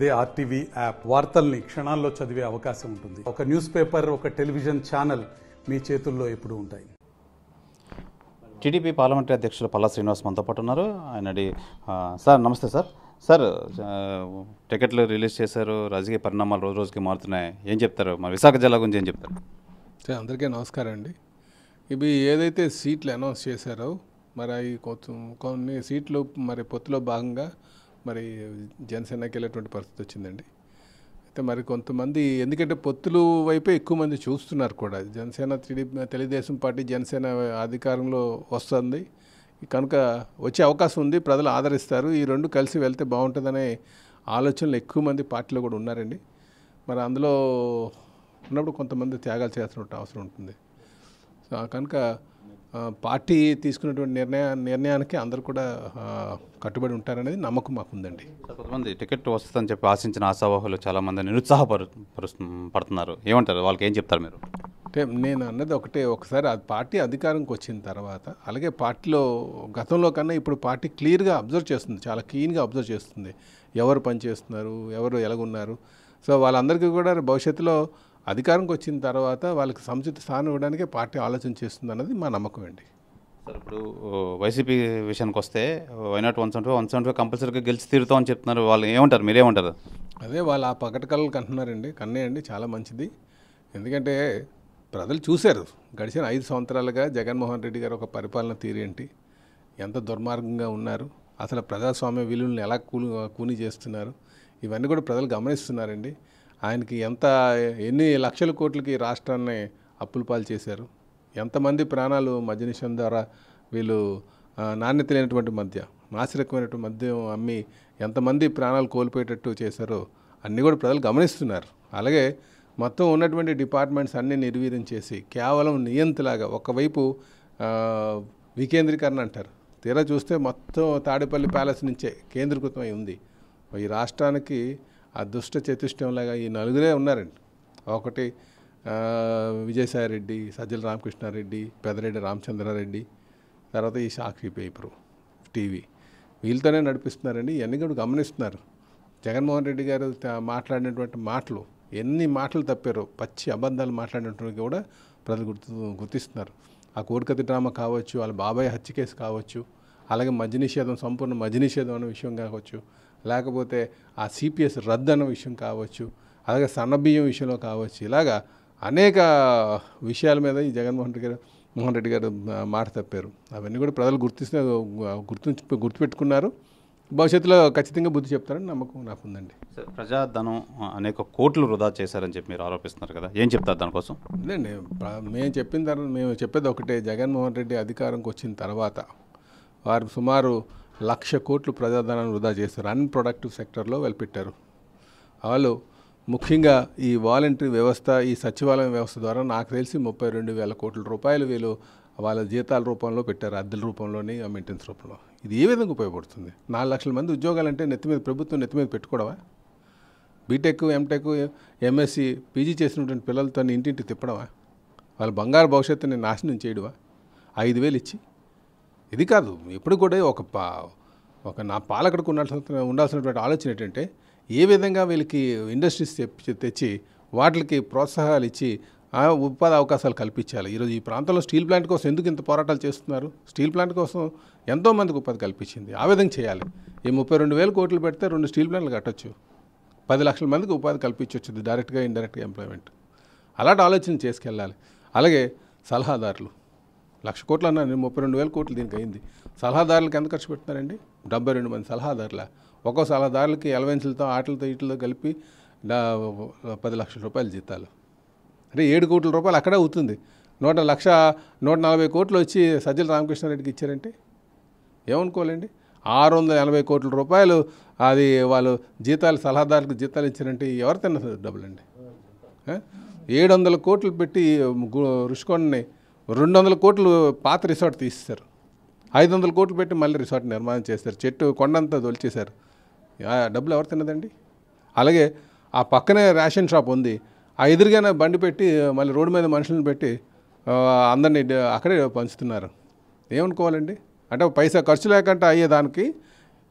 అదే RTV app వార్తల్ని క్షణాల్లో చదివే అవకాశం ఉంటుంది ఒక న్యూస్ పేపర్ ఒక టెలివిజన్ ఛానల్ మీ చేతుల్లో ఎప్పుడు ఉంటాయి టీడీపీ పార్లమెంటరీ అధ్యక్షులు పల్లా శ్రీనివాస్ మనతో పాటు ఉన్నారు ఆయన సార్ నమస్తే సార్ సార్ టికెట్లు రిలీజ్ చేశారు రాజకీయ పరిణామాలు రోజు రోజుకి మారుతున్నాయి ఏం చెప్తారు మన విశాఖ జిల్లా గురించి ఏం చెప్తారు సార్ అందరికీ నమస్కారం అండి ఇవి ఏదైతే సీట్లు అనౌన్స్ చేశారో మరి అవి కొంచెం కొన్ని సీట్లు మరి పొత్తులో భాగంగా మరి జనసేనకి వెళ్ళేటువంటి పరిస్థితి వచ్చిందండి అయితే మరి కొంతమంది ఎందుకంటే పొత్తులు వైపే ఎక్కువ మంది చూస్తున్నారు కూడా జనసేన టీడీపీ తెలుగుదేశం పార్టీ జనసేన అధికారంలో వస్తుంది కనుక వచ్చే అవకాశం ఉంది ప్రజలు ఆదరిస్తారు ఈ రెండు కలిసి వెళ్తే బాగుంటుందనే ఆలోచనలు ఎక్కువ మంది పార్టీలో కూడా ఉన్నారండి మరి అందులో ఉన్నప్పుడు కొంతమంది త్యాగాలు చేస్తున్నట్టు అవసరం ఉంటుంది కనుక పార్టీ తీసుకున్నటువంటి నిర్ణయ నిర్ణయానికి అందరూ కూడా కట్టుబడి ఉంటారనేది నమ్మకం మాకుందండి కొంతమంది టికెట్ వస్తుందని చెప్పి ఆశించిన ఆశావాహులు చాలామంది నిరుత్సాహపరు పడుతున్నారు ఏమంటారు వాళ్ళకి ఏం చెప్తారు మీరు అంటే నేను అన్నది ఒకటే ఒకసారి అది పార్టీ అధికారంకి వచ్చిన తర్వాత అలాగే పార్టీలో గతంలో కన్నా ఇప్పుడు పార్టీ క్లియర్గా అబ్జర్వ్ చేస్తుంది చాలా క్లీన్గా అబ్జర్వ్ చేస్తుంది ఎవరు పనిచేస్తున్నారు ఎవరు ఎలాగున్నారు సో వాళ్ళందరికీ కూడా భవిష్యత్తులో అధికారంకి వచ్చిన తర్వాత వాళ్ళకి సముచిత స్థానం ఇవ్వడానికే పార్టీ ఆలోచన చేస్తుంది అన్నది మా నమ్మకం అండి సార్ ఇప్పుడు వైసీపీ విషయానికి వస్తే why not one seventy one seventy కంపల్సరీగా గెలిచి తీరుతాం అని చెప్తున్నారు వాళ్ళు ఏమంటారు మీరేమంటారు అదే వాళ్ళు ఆ పకటకలు కంటున్నారండి కన్నేయండి చాలా మంచిది ఎందుకంటే ప్రజలు చూశారు గడిచిన ఐదు సంవత్సరాలుగా జగన్మోహన్ రెడ్డి గారు ఒక పరిపాలన తీరు ఏంటి ఎంత దుర్మార్గంగా ఉన్నారు అసలు ప్రజాస్వామ్య విలువలను ఎలా కూలి కూని చేస్తున్నారు ఇవన్నీ కూడా ప్రజలు గమనిస్తున్నారండి ఆయనకి ఎంత ఎన్ని లక్షల కోట్లకి రాష్ట్రాన్ని అప్పులు పాలు చేశారు ఎంతమంది ప్రాణాలు నిషేధం ద్వారా వీళ్ళు నాణ్యత లేనటువంటి మద్య నాసిరకమైనటువంటి మద్యం అమ్మి ఎంతమంది ప్రాణాలు కోల్పోయేటట్టు చేశారో అన్నీ కూడా ప్రజలు గమనిస్తున్నారు అలాగే మొత్తం ఉన్నటువంటి డిపార్ట్మెంట్స్ అన్నీ నిర్వీర్యం చేసి కేవలం నియంతలాగా ఒకవైపు వికేంద్రీకరణ అంటారు తీరా చూస్తే మొత్తం తాడేపల్లి ప్యాలెస్ నుంచే కేంద్రీకృతమై ఉంది ఈ రాష్ట్రానికి ఆ దుష్ట చతుష్టంలాగా ఈ నలుగురే ఉన్నారండి ఒకటి విజయసాయిరెడ్డి సజ్జల రామకృష్ణారెడ్డి పెదరెడ్డి రామచంద్రారెడ్డి తర్వాత ఈ సాక్షి పేపరు టీవీ వీళ్ళతోనే నడిపిస్తున్నారండి ఇవన్నీ కూడా గమనిస్తున్నారు జగన్మోహన్ రెడ్డి గారు మాట్లాడినటువంటి మాటలు ఎన్ని మాటలు తప్పారో పచ్చి అబద్ధాలు మాట్లాడినటువంటి కూడా ప్రజలు గుర్తు గుర్తిస్తున్నారు ఆ కోరికతి డ్రామా కావచ్చు వాళ్ళ బాబాయ్ హత్య కేసు కావచ్చు అలాగే మద్య నిషేధం సంపూర్ణ మద్య నిషేధం అనే విషయం కావచ్చు లేకపోతే ఆ సిపిఎస్ రద్దు అన్న విషయం కావచ్చు అలాగే సన్నబియ్యం విషయంలో కావచ్చు ఇలాగా అనేక విషయాల మీద ఈ జగన్మోహన్ రెడ్డి గారు మోహన్ రెడ్డి గారు మాట తప్పారు అవన్నీ కూడా ప్రజలు గుర్తిస్తే గుర్తు గుర్తుపెట్టుకున్నారు భవిష్యత్తులో ఖచ్చితంగా బుద్ధి చెప్తారని నమ్మకం నాకు ఉందండి ప్రజాధనం అనేక కోట్లు వృధా చేశారని చెప్పి మీరు ఆరోపిస్తున్నారు కదా ఏం చెప్తారు దానికోసం లేదండి మేము చెప్పిన తర్వాత మేము చెప్పేది ఒకటే జగన్మోహన్ రెడ్డి అధికారంకి వచ్చిన తర్వాత వారు సుమారు లక్ష కోట్లు ప్రజాధనాన్ని వృధా చేశారు అన్ప్రొడక్టివ్ సెక్టర్లో వెళ్ళిపెట్టారు వాళ్ళు ముఖ్యంగా ఈ వాలంటరీ వ్యవస్థ ఈ సచివాలయం వ్యవస్థ ద్వారా నాకు తెలిసి ముప్పై రెండు వేల కోట్ల రూపాయలు వీళ్ళు వాళ్ళ జీతాల రూపంలో పెట్టారు అద్దెల రూపంలోని మెయింటెన్స్ రూపంలో ఇది ఏ విధంగా ఉపయోగపడుతుంది నాలుగు లక్షల మంది ఉద్యోగాలు అంటే నెత్తి మీద ప్రభుత్వం నెత్తి మీద పెట్టుకోవడమా బీటెక్ ఎంటెక్ ఎంఎస్సి పీజీ చేసినటువంటి పిల్లలతో ఇంటింటి తిప్పడమా వాళ్ళ బంగారు భవిష్యత్తుని నాశనం చేయడమా ఐదు వేలు ఇచ్చి ఇది కాదు ఎప్పుడు కూడా ఒక పా ఒక నా పాలకుడికి ఉండాల్సిన ఉండాల్సినటువంటి ఆలోచన ఏంటంటే ఏ విధంగా వీళ్ళకి ఇండస్ట్రీస్ తెచ్చి తెచ్చి వాటికి ప్రోత్సాహాలు ఇచ్చి ఉపాధి అవకాశాలు కల్పించాలి ఈరోజు ఈ ప్రాంతంలో స్టీల్ ప్లాంట్ కోసం ఎందుకు ఇంత పోరాటాలు చేస్తున్నారు స్టీల్ ప్లాంట్ కోసం ఎంతోమందికి ఉపాధి కల్పించింది ఆ విధంగా చేయాలి ఈ ముప్పై రెండు వేల కోట్లు పెడితే రెండు స్టీల్ ప్లాంట్లు కట్టచ్చు పది లక్షల మందికి ఉపాధి కల్పించవచ్చు డైరెక్ట్గా ఇండైరెక్ట్గా ఎంప్లాయ్మెంట్ అలాంటి ఆలోచన చేసుకెళ్ళాలి అలాగే సలహాదారులు లక్ష కోట్లు అన్నాను ముప్పై రెండు వేల కోట్లు దీనికి అయింది సలహాదారులకు ఎంత ఖర్చు పెడుతున్నారండి డెబ్బై రెండు మంది సలహాదారుల ఒక్కో సలహాదారులకి ఎలవెన్సులతో ఆటలతో ఇటులతో కలిపి పది లక్షల రూపాయలు జీతాలు అంటే ఏడు కోట్ల రూపాయలు అక్కడే అవుతుంది నూట లక్ష నూట నలభై కోట్లు వచ్చి సజ్జల రామకృష్ణారెడ్డికి ఇచ్చారంటే ఏమనుకోవాలండి ఆరు వందల ఎనభై కోట్ల రూపాయలు అది వాళ్ళు జీతాలు సలహాదారులకు జీతాలు ఇచ్చారంటే ఎవరు డబ్బులు అండి ఏడు వందల కోట్లు పెట్టి రుషికొండని రెండు వందల కోట్లు పాత రిసార్ట్ తీసేశారు ఐదు వందల కోట్లు పెట్టి మళ్ళీ రిసార్ట్ నిర్మాణం చేస్తారు చెట్టు కొండంతా దొలిచేశారు డబ్బులు ఎవరు తిన్నదండి అలాగే ఆ పక్కనే రేషన్ షాప్ ఉంది ఆ ఎదురుగానే బండి పెట్టి మళ్ళీ రోడ్డు మీద మనుషులను పెట్టి అందరినీ అక్కడే పంచుతున్నారు ఏమనుకోవాలండి అంటే పైసా ఖర్చు లేకుండా అయ్యేదానికి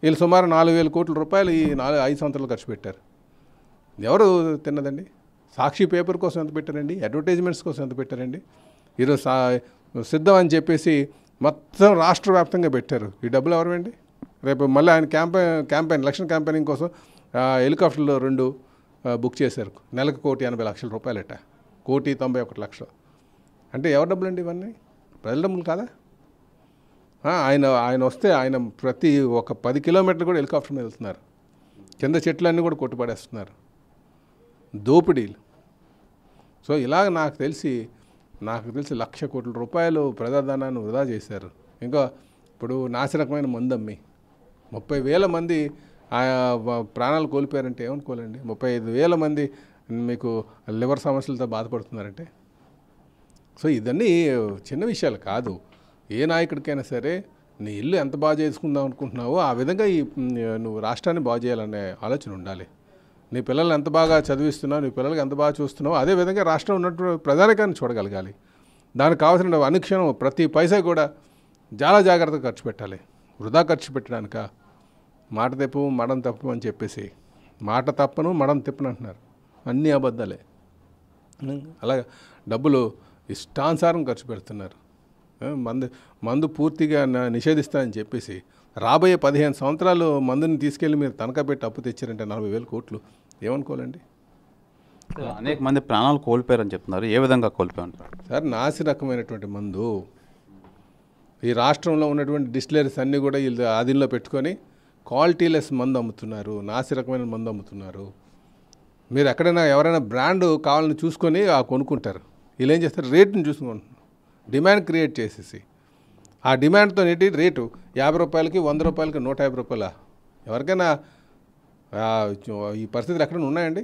వీళ్ళు సుమారు నాలుగు వేల కోట్ల రూపాయలు ఈ నాలుగు ఐదు సంవత్సరాలు ఖర్చు పెట్టారు ఎవరు తిన్నదండి సాక్షి పేపర్ కోసం ఎంత పెట్టారండి అడ్వర్టైజ్మెంట్స్ కోసం ఎంత పెట్టారండి ఈరోజు సిద్ధం అని చెప్పేసి మొత్తం రాష్ట్ర వ్యాప్తంగా పెట్టారు ఈ డబ్బులు ఎవరండి రేపు మళ్ళీ ఆయన క్యాంపెయిన్ క్యాంపెయిన్ ఎలక్షన్ క్యాంపెయినింగ్ కోసం హెలికాప్టర్లో రెండు బుక్ చేశారు నెలకు కోటి ఎనభై లక్షల రూపాయలట కోటి తొంభై ఒకటి లక్షలు అంటే ఎవరి డబ్బులు అండి ఇవన్నీ ప్రజల డబ్బులు కాదా ఆయన ఆయన వస్తే ఆయన ప్రతి ఒక పది కిలోమీటర్లు కూడా హెలికాప్టర్ మీద వెళ్తున్నారు కింద చెట్లన్నీ కూడా కొట్టుపడేస్తున్నారు దోపిడీలు సో ఇలాగ నాకు తెలిసి నాకు తెలిసి లక్ష కోట్ల రూపాయలు ప్రజాధనాన్ని వృధా చేశారు ఇంకా ఇప్పుడు నాశనకమైన మందమ్మి ముప్పై వేల మంది ఆయా ప్రాణాలు కోల్పోయారంటే ఏమనుకోవాలండి ముప్పై ఐదు వేల మంది మీకు లివర్ సమస్యలతో బాధపడుతున్నారంటే సో ఇదన్నీ చిన్న విషయాలు కాదు ఏ నాయకుడికైనా సరే నీ ఇల్లు ఎంత బాగా చేసుకుందాం అనుకుంటున్నావో ఆ విధంగా ఈ నువ్వు రాష్ట్రాన్ని బాగు చేయాలనే ఆలోచన ఉండాలి నీ పిల్లలు ఎంత బాగా చదివిస్తున్నావు నీ పిల్లలకి ఎంత బాగా చూస్తున్నావు అదేవిధంగా రాష్ట్రం ఉన్నటువంటి ప్రజానికాన్ని చూడగలగాలి దానికి కావాల్సిన అనుక్షణం ప్రతి పైసా కూడా చాలా జాగ్రత్తగా ఖర్చు పెట్టాలి వృధా ఖర్చు పెట్టడానిక మాట తెప్పు మడం తప్పు అని చెప్పేసి మాట తప్పను మడం తిప్పను అంటున్నారు అన్నీ అబద్ధాలే అలా డబ్బులు ఇష్టానుసారం ఖర్చు పెడుతున్నారు మందు మందు పూర్తిగా నిషేధిస్తా అని చెప్పేసి రాబోయే పదిహేను సంవత్సరాలు మందుని తీసుకెళ్ళి మీరు తనఖా పెట్టి అప్పు తెచ్చారంటే నలభై వేల కోట్లు ఏమనుకోవాలండి అనేక మంది ప్రాణాలు కోల్పోయారని చెప్తున్నారు ఏ విధంగా కోల్పోయారు సార్ నాసి రకమైనటువంటి మందు ఈ రాష్ట్రంలో ఉన్నటువంటి డిస్టిలరీస్ అన్నీ కూడా వీళ్ళు ఆధీనంలో పెట్టుకొని క్వాలిటీలెస్ మందు అమ్ముతున్నారు నాసి రకమైన మందు అమ్ముతున్నారు మీరు ఎక్కడైనా ఎవరైనా బ్రాండ్ కావాలని చూసుకొని కొనుక్కుంటారు వీళ్ళు ఏం చేస్తారు రేట్ని చూసుకుంటున్నారు డిమాండ్ క్రియేట్ చేసేసి ఆ డిమాండ్తో నేటి రేటు యాభై రూపాయలకి వంద రూపాయలకి నూట యాభై రూపాయల ఎవరికైనా ఈ పరిస్థితులు ఎక్కడ ఉన్నాయండి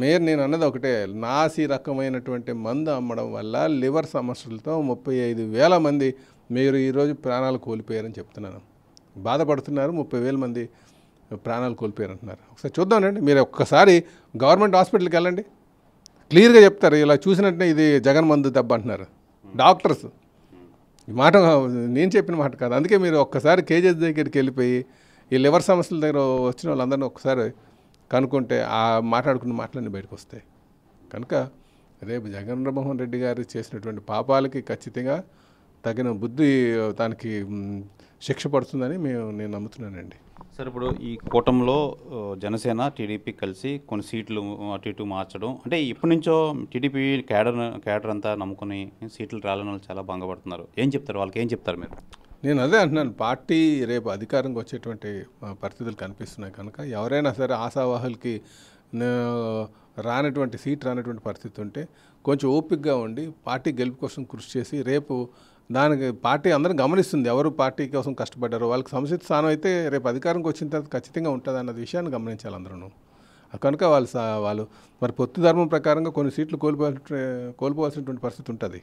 మేర్ నేను అన్నది ఒకటే నాసి రకమైనటువంటి మందు అమ్మడం వల్ల లివర్ సమస్యలతో ముప్పై ఐదు వేల మంది మీరు ఈరోజు ప్రాణాలు కోల్పోయారని చెప్తున్నాను బాధపడుతున్నారు ముప్పై వేల మంది ప్రాణాలు కోల్పోయారంటున్నారు ఒకసారి చూద్దామండి మీరు ఒక్కసారి గవర్నమెంట్ హాస్పిటల్కి వెళ్ళండి క్లియర్గా చెప్తారు ఇలా చూసినట్టే ఇది జగన్ మందు దెబ్బ అంటున్నారు డాక్టర్స్ ఈ మాట నేను చెప్పిన మాట కాదు అందుకే మీరు ఒక్కసారి కేజెస్ దగ్గరికి వెళ్ళిపోయి ఈ లివర్ సమస్యల దగ్గర వచ్చిన వాళ్ళందరినీ ఒకసారి కనుక్కుంటే ఆ మాట్లాడుకున్న మాటలన్నీ బయటకు వస్తాయి కనుక రేపు జగన్మోహన్ రెడ్డి గారు చేసినటువంటి పాపాలకి ఖచ్చితంగా తగిన బుద్ధి తనకి శిక్ష పడుతుందని మేము నేను నమ్ముతున్నానండి సార్ ఇప్పుడు ఈ కూటమిలో జనసేన టీడీపీ కలిసి కొన్ని సీట్లు అటు ఇటు మార్చడం అంటే ఇప్పటి నుంచో టీడీపీ క్యాడర్ క్యాడర్ అంతా నమ్ముకుని సీట్లు రాలని వాళ్ళు చాలా భంగపడుతున్నారు ఏం చెప్తారు వాళ్ళకి ఏం చెప్తారు మీరు నేను అదే అంటున్నాను పార్టీ రేపు అధికారంకి వచ్చేటువంటి పరిస్థితులు కనిపిస్తున్నాయి కనుక ఎవరైనా సరే ఆశావాహులకి రానటువంటి సీట్ రానటువంటి పరిస్థితి ఉంటే కొంచెం ఓపికగా ఉండి పార్టీ గెలుపు కోసం కృషి చేసి రేపు దానికి పార్టీ అందరూ గమనిస్తుంది ఎవరు పార్టీ కోసం కష్టపడ్డారు వాళ్ళకి సముచిత స్థానం అయితే రేపు అధికారంకి వచ్చిన తర్వాత ఖచ్చితంగా ఉంటుంది అన్న విషయాన్ని గమనించాలి అందరూ కనుక వాళ్ళు వాళ్ళు మరి పొత్తు ధర్మం ప్రకారంగా కొన్ని సీట్లు కోల్పోయి కోల్పోవాల్సినటువంటి పరిస్థితి ఉంటుంది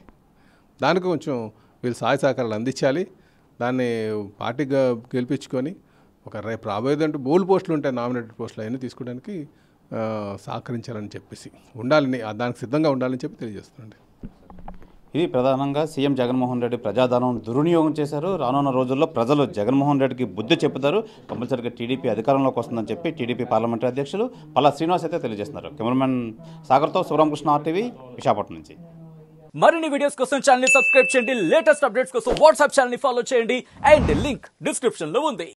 దానికి కొంచెం వీళ్ళు సహాయ సహకారాలు అందించాలి దాన్ని పార్టీగా గెలిపించుకొని ఒక రేపు రాబోయేదంటే బోల్ పోస్టులు ఉంటాయి నామినేటెడ్ పోస్టులు అవన్నీ తీసుకోవడానికి సహకరించాలని చెప్పేసి ఉండాలని దానికి సిద్ధంగా ఉండాలని చెప్పి తెలియజేస్తుండే ఇది ప్రధానంగా సీఎం జగన్మోహన్ రెడ్డి ప్రజాధనం దుర్వినియోగం చేశారు రానున్న రోజుల్లో ప్రజలు జగన్మోహన్ రెడ్డికి బుద్ధి చెబుతారు కంపల్సరీగా టీడీపీ అధికారంలోకి వస్తుందని చెప్పి టీడీపీ పార్లమెంటరీ అధ్యక్షులు పల్లా శ్రీనివాస్ అయితే తెలియజేస్తున్నారు కెమెరామెన్ సాగర్తో శివరామకృష్ణ ఆర్టీవీ విశాఖపట్నం నుంచి మరిన్ని వీడియోస్ కోసం ఛానల్ సబ్స్క్రైబ్ చేయండి లేటెస్ట్ అప్డేట్స్ కోసం వాట్సాప్ ఛానల్ ఫాలో చేయండి అండ్ లింక్ డిస్క్రిప్షన్ లో ఉంది